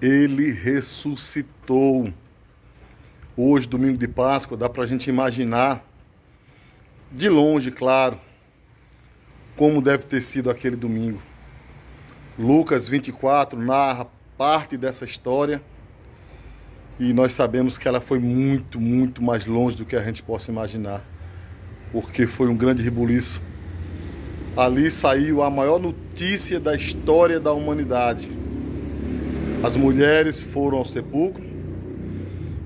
ele ressuscitou. Hoje, domingo de Páscoa, dá para a gente imaginar, de longe, claro, como deve ter sido aquele domingo. Lucas 24 narra parte dessa história e nós sabemos que ela foi muito, muito mais longe do que a gente possa imaginar, porque foi um grande rebuliço. Ali saiu a maior notícia da história da humanidade as mulheres foram ao sepulcro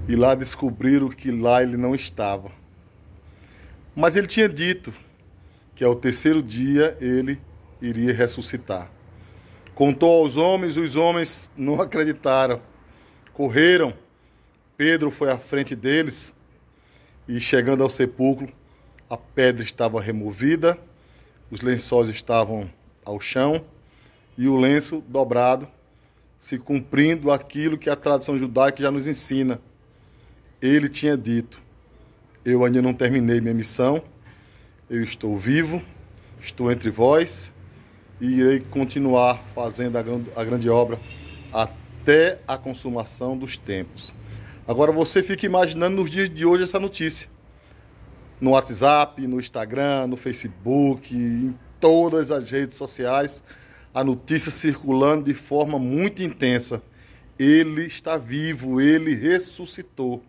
e lá descobriram que lá ele não estava. Mas ele tinha dito que ao terceiro dia ele iria ressuscitar. Contou aos homens, os homens não acreditaram, correram. Pedro foi à frente deles e, chegando ao sepulcro, a pedra estava removida, os lençóis estavam ao chão e o lenço dobrado se cumprindo aquilo que a tradição judaica já nos ensina. Ele tinha dito: Eu ainda não terminei minha missão, eu estou vivo, estou entre vós e irei continuar fazendo a grande obra até a consumação dos tempos. Agora você fica imaginando nos dias de hoje essa notícia. No WhatsApp, no Instagram, no Facebook, em todas as redes sociais a notícia circulando de forma muito intensa. Ele está vivo, ele ressuscitou.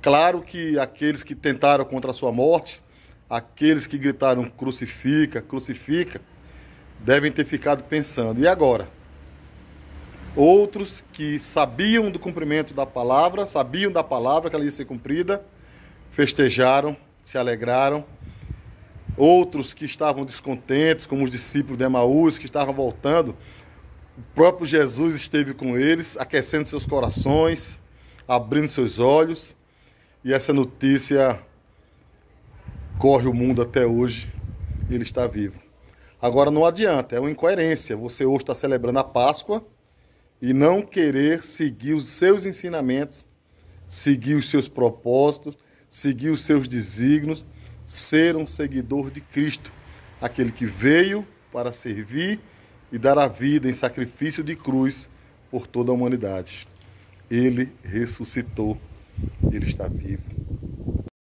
Claro que aqueles que tentaram contra a sua morte, aqueles que gritaram crucifica, crucifica, devem ter ficado pensando: e agora? Outros que sabiam do cumprimento da palavra, sabiam da palavra que ela ia ser cumprida, festejaram, se alegraram outros que estavam descontentes, como os discípulos de Emaús, que estavam voltando. O próprio Jesus esteve com eles, aquecendo seus corações, abrindo seus olhos. E essa notícia corre o mundo até hoje. Ele está vivo. Agora não adianta, é uma incoerência. Você hoje está celebrando a Páscoa e não querer seguir os seus ensinamentos, seguir os seus propósitos, seguir os seus desígnios ser um seguidor de Cristo, aquele que veio para servir e dar a vida em sacrifício de cruz por toda a humanidade. Ele ressuscitou, ele está vivo.